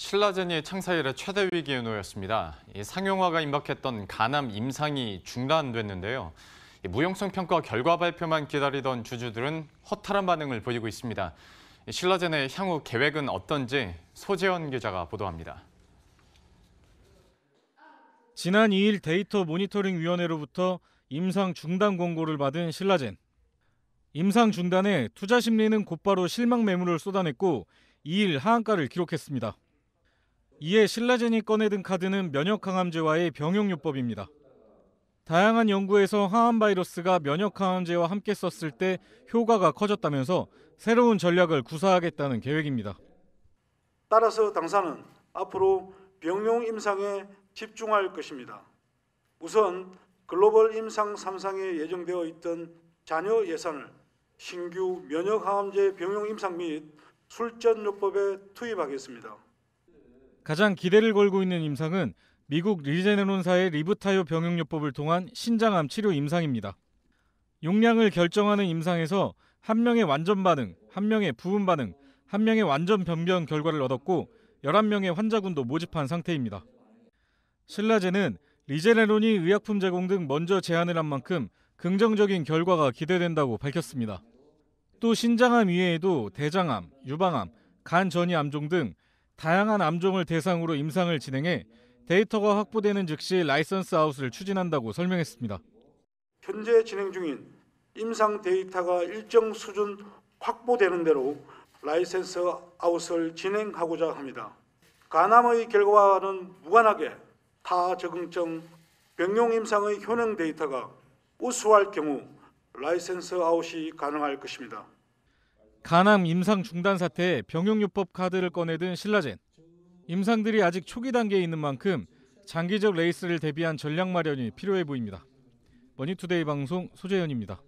신라젠니 창사 이래 최대 위기에 놓였습니다. 상용화가 임박했던 가남 임상이 중단됐는데요. 무용성 평가 결과 발표만 기다리던 주주들은 허탈한 반응을 보이고 있습니다. 신라제네 향후 계획은 어떤지 소재원 기자가 보도합니다. 지난 2일 데이터 모니터링 위원회로부터 임상 중단 권고를 받은 신라젠. 임상 중단에 투자 심리는 곧바로 실망 매물을 쏟아냈고 2일 하한가를 기록했습니다. 이에 신라젠이 꺼내든 카드는 면역 항암제와의 병용요법입니다. 다양한 연구에서 항암 바이러스가 면역 항암제와 함께 썼을 때 효과가 커졌다면서 새로운 전략을 구사하겠다는 계획입니다. 따라서 당사는 앞으로 병용 임상에 집중할 것입니다. 우선 글로벌 임상 3상에 예정되어 있던 잔여 예산을 신규 면역 항암제 병용 임상 및 술전요법에 투입하겠습니다. 가장 기대를 걸고 있는 임상은 미국 리제네론사의 리브타이오 병용요법을 통한 신장암 치료 임상입니다. 용량을 결정하는 임상에서 한 명의 완전 반응, 한 명의 부분 반응, 한 명의 완전 변변 결과를 얻었고 11명의 환자군도 모집한 상태입니다. 신라제는 리제네론이 의약품 제공 등 먼저 제안을 한 만큼 긍정적인 결과가 기대된다고 밝혔습니다. 또 신장암 이외에도 대장암, 유방암, 간 전이 암종 등 다양한 암종을 대상으로 임상을 진행해 데이터가 확보되는 즉시 라이선스 아웃을 추진한다고 설명했습니다. 현재 진행 중인 임상 데이터가 일정 수준 확보되는 대로 라이선스 아웃을 진행하고자 합니다. 간암의 결과와는 무관하게 타적응증 병용 임상의 효능 데이터가 우수할 경우 라이선스 아웃이 가능할 것입니다. 가암 임상 중단 사태에 병용요법 카드를 꺼내든 신라젠. 임상들이 아직 초기 단계에 있는 만큼 장기적 레이스를 대비한 전략 마련이 필요해 보입니다. 머니투데이 방송 소재현입니다.